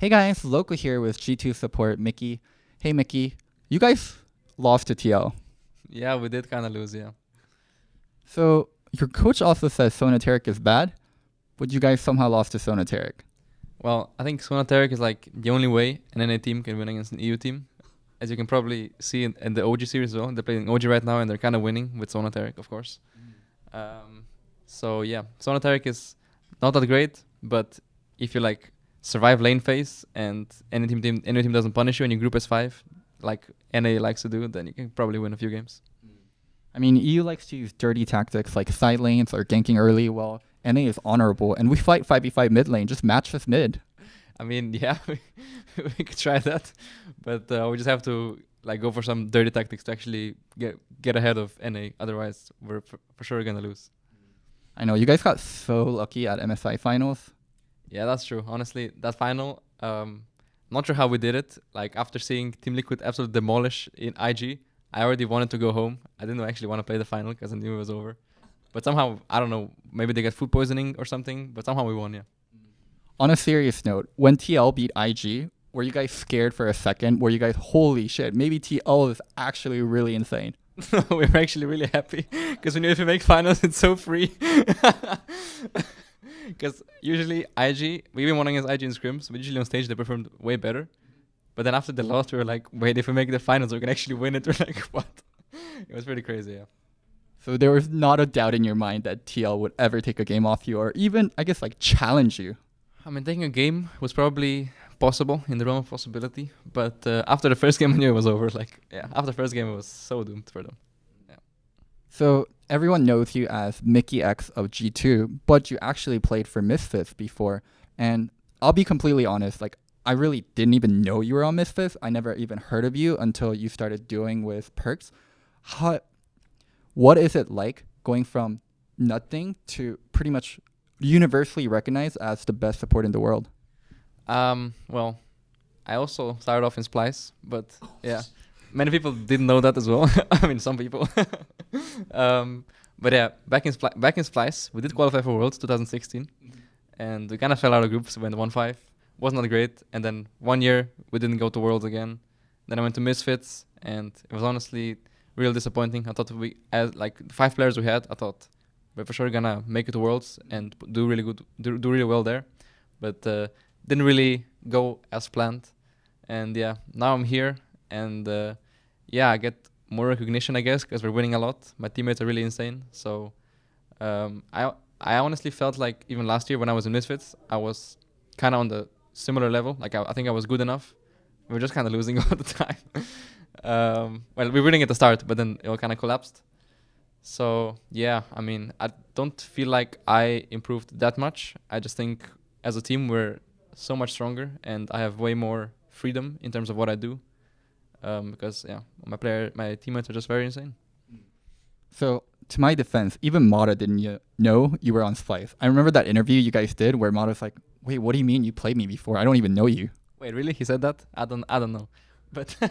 Hey guys, Loco here with G2 support Mickey. Hey Mickey, you guys lost to TL. Yeah, we did kind of lose, yeah. So your coach also says Sonateric is bad, but you guys somehow lost to Sonateric. Well, I think Sonateric is like the only way an NA team can win against an EU team. As you can probably see in, in the OG series, though, they're playing OG right now and they're kind of winning with Sonateric, of course. Mm. Um, so yeah, Sonateric is not that great, but if you like survive lane phase, and any team, team any team doesn't punish you, and you group as five, like NA likes to do, then you can probably win a few games. I mean, EU likes to use dirty tactics like side lanes or ganking early, while NA is honorable, and we fight 5v5 mid lane, just match us mid. I mean, yeah, we, we could try that, but uh, we just have to like go for some dirty tactics to actually get get ahead of NA. Otherwise, we're for, for sure gonna lose. I know you guys got so lucky at MSI finals. Yeah, that's true. Honestly, that final, um, not sure how we did it. Like after seeing Team Liquid absolutely demolish in IG, I already wanted to go home. I didn't actually want to play the final because I knew it was over. But somehow, I don't know, maybe they got food poisoning or something, but somehow we won, yeah. On a serious note, when TL beat IG, were you guys scared for a second? Were you guys, holy shit, maybe TL is actually really insane? we were actually really happy because we knew if we make finals, it's so free. Because usually IG, we've been wanting his IG in scrims, but usually on stage they performed way better. But then after the mm. loss, we were like, wait, if we make the finals, we can actually win it. We're like, what? It was pretty crazy, yeah. So there was not a doubt in your mind that TL would ever take a game off you or even, I guess, like challenge you. I mean, taking a game was probably possible in the realm of possibility, but uh, after the first game, I knew it was over. Like, yeah, after the first game, it was so doomed for them. Yeah. So everyone knows you as Mickey X of G2, but you actually played for Misfits before. And I'll be completely honest, like I really didn't even know you were on Misfits. I never even heard of you until you started doing with Perks. How, what is it like going from nothing to pretty much universally recognized as the best support in the world? Um, well, I also started off in Splice, but yeah, many people didn't know that as well. I mean, some people. um, but yeah, back in Spli- back in Splice, we did qualify for Worlds 2016, mm-hmm. and we kind of fell out of groups. We went one five, was not great, and then one year we didn't go to Worlds again. Then I went to Misfits, and it was honestly real disappointing. I thought we as like five players we had, I thought we're for sure gonna make it to Worlds and do really good, do, do really well there, but uh, didn't really go as planned. And yeah, now I'm here and uh, yeah, I get more recognition, I guess, because we're winning a lot. My teammates are really insane. So um, I I honestly felt like even last year when I was in Misfits, I was kind of on the similar level. Like I, I, think I was good enough. We were just kind of losing all the time. um, well, we were winning at the start, but then it all kind of collapsed. So yeah, I mean, I don't feel like I improved that much. I just think as a team we're so much stronger, and I have way more freedom in terms of what I do um, because yeah, my player, my teammates are just very insane. So to my defense, even Mata didn't y- know you were on Splice. I remember that interview you guys did where Mata's like, "Wait, what do you mean you played me before? I don't even know you." Wait, really? He said that? I don't, I don't know. But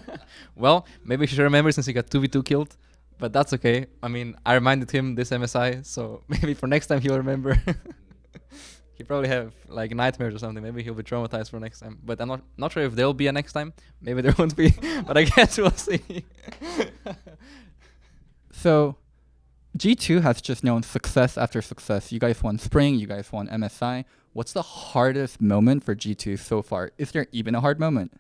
well, maybe he should remember since he got two v two killed. But that's okay. I mean, I reminded him this MSI, so maybe for next time he'll remember he probably have like nightmares or something. Maybe he'll be traumatized for next time. But I'm not not sure if there'll be a next time. Maybe there won't be. but I guess we'll see. so, G2 has just known success after success. You guys won Spring. You guys won MSI. What's the hardest moment for G2 so far? Is there even a hard moment?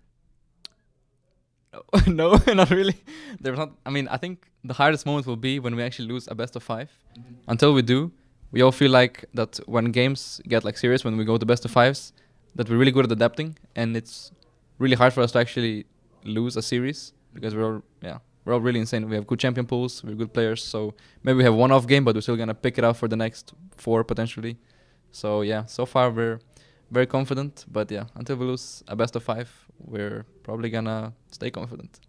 no, not really. There's not. I mean, I think the hardest moment will be when we actually lose a best of 5 mm-hmm. Until we do, we all feel like that when games get like serious, when we go to best of fives, that we're really good at adapting, and it's really hard for us to actually lose a series because we're all yeah we're all really insane. We have good champion pools, we're good players, so maybe we have one off game, but we're still gonna pick it up for the next four potentially. So yeah, so far we're very confident, but yeah, until we lose a best of five, we're probably gonna stay confident.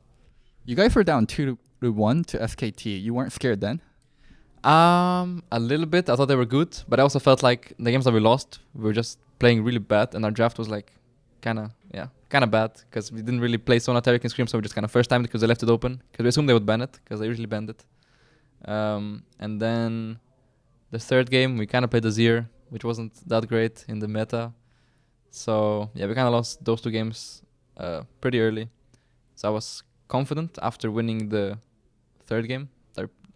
You guys were down two to one to SKT. You weren't scared then? Um, a little bit. I thought they were good, but I also felt like the games that we lost, we were just playing really bad, and our draft was like, kind of, yeah, kind of bad because we didn't really play Sona Terek and Scream, so we just kind of first time because they left it open because we assumed they would ban it because they usually ban it. Um, and then the third game we kind of played Azir, which wasn't that great in the meta, so yeah, we kind of lost those two games uh, pretty early. So I was confident after winning the third game.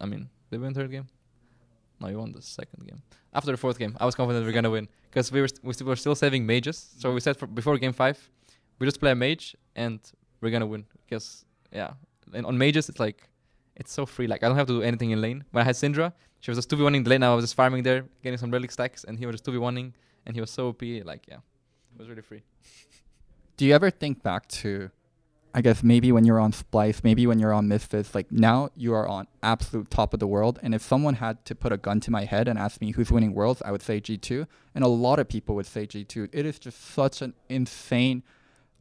I mean, they win third game. No, you won the second game. After the fourth game, I was confident we are gonna win because we were st- we, st- we were still saving mages. So we said before game five, we just play a mage and we're gonna win because yeah. And on mages, it's like it's so free. Like I don't have to do anything in lane. When I had Syndra, she was just two v one in the lane. I was just farming there, getting some relic stacks, and he was just two v oneing, and he was so OP. Like yeah, it was really free. do you ever think back to I guess maybe when you're on Splice, maybe when you're on Misfits, like now you are on absolute top of the world. And if someone had to put a gun to my head and ask me who's winning worlds, I would say G2. And a lot of people would say G2. It is just such an insane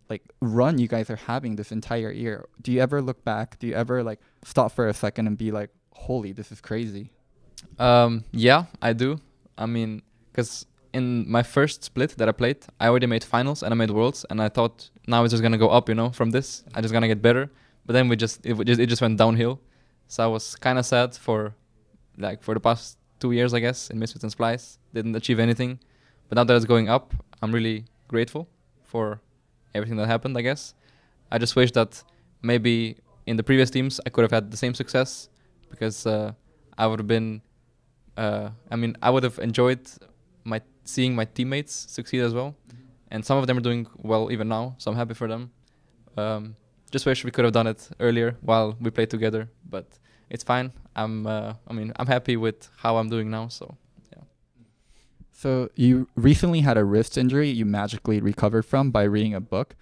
like run you guys are having this entire year. Do you ever look back? Do you ever like stop for a second and be like, holy, this is crazy? Um, yeah, I do. I mean, because in my first split that I played, I already made finals and I made worlds, and I thought now it's just gonna go up, you know, from this. I'm just gonna get better. But then we just it, just, it just went downhill. So I was kind of sad for, like, for the past two years, I guess, in Misfits and Splice, didn't achieve anything. But now that it's going up, I'm really grateful for everything that happened. I guess I just wish that maybe in the previous teams I could have had the same success because uh, I would have been. Uh, I mean, I would have enjoyed my seeing my teammates succeed as well, and some of them are doing well even now. So I'm happy for them. Um, just wish we could have done it earlier while we played together, but it's fine. I'm uh, I mean I'm happy with how I'm doing now. So yeah. So you recently had a wrist injury you magically recovered from by reading a book.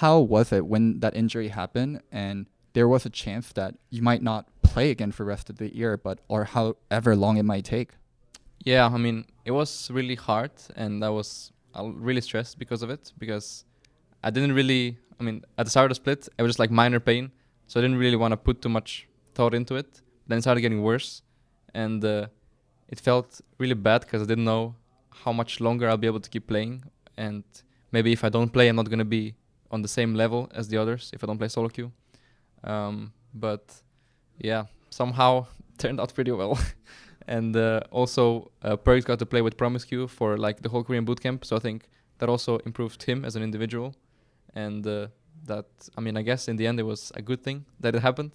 How was it when that injury happened and there was a chance that you might not play again for the rest of the year, but or however long it might take? Yeah, I mean, it was really hard, and I was uh, really stressed because of it. Because I didn't really, I mean, at the start of the split, it was just like minor pain, so I didn't really want to put too much thought into it. Then it started getting worse, and uh, it felt really bad because I didn't know how much longer I'll be able to keep playing, and maybe if I don't play, I'm not gonna be on the same level as the others if I don't play solo queue. Um, but yeah, somehow turned out pretty well. and uh, also uh, Perks got to play with Promise Promiscue for like the whole Korean boot camp. So I think that also improved him as an individual, and uh, that I mean I guess in the end it was a good thing that it happened,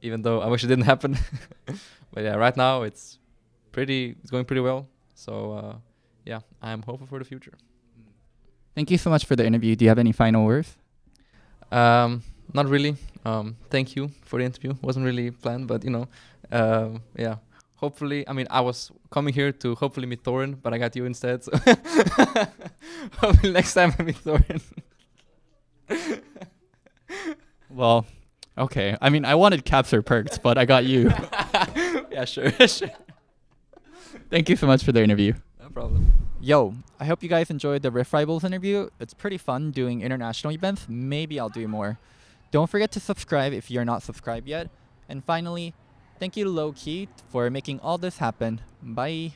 even though I wish it didn't happen. but yeah, right now it's pretty it's going pretty well. So uh, yeah, I am hopeful for the future. Thank you so much for the interview. Do you have any final words? Um, not really. Um, thank you for the interview. Wasn't really planned, but you know, uh, yeah, hopefully, I mean, I was coming here to hopefully meet Thorin, but I got you instead. So hopefully, next time I meet Thorin. well, okay. I mean, I wanted capture perks, but I got you. yeah, sure, sure. Thank you so much for the interview. No problem. Yo, I hope you guys enjoyed the Riff Rivals interview. It's pretty fun doing international events. Maybe I'll do more. Don't forget to subscribe if you're not subscribed yet. And finally, Thank you, Low Key, for making all this happen. Bye.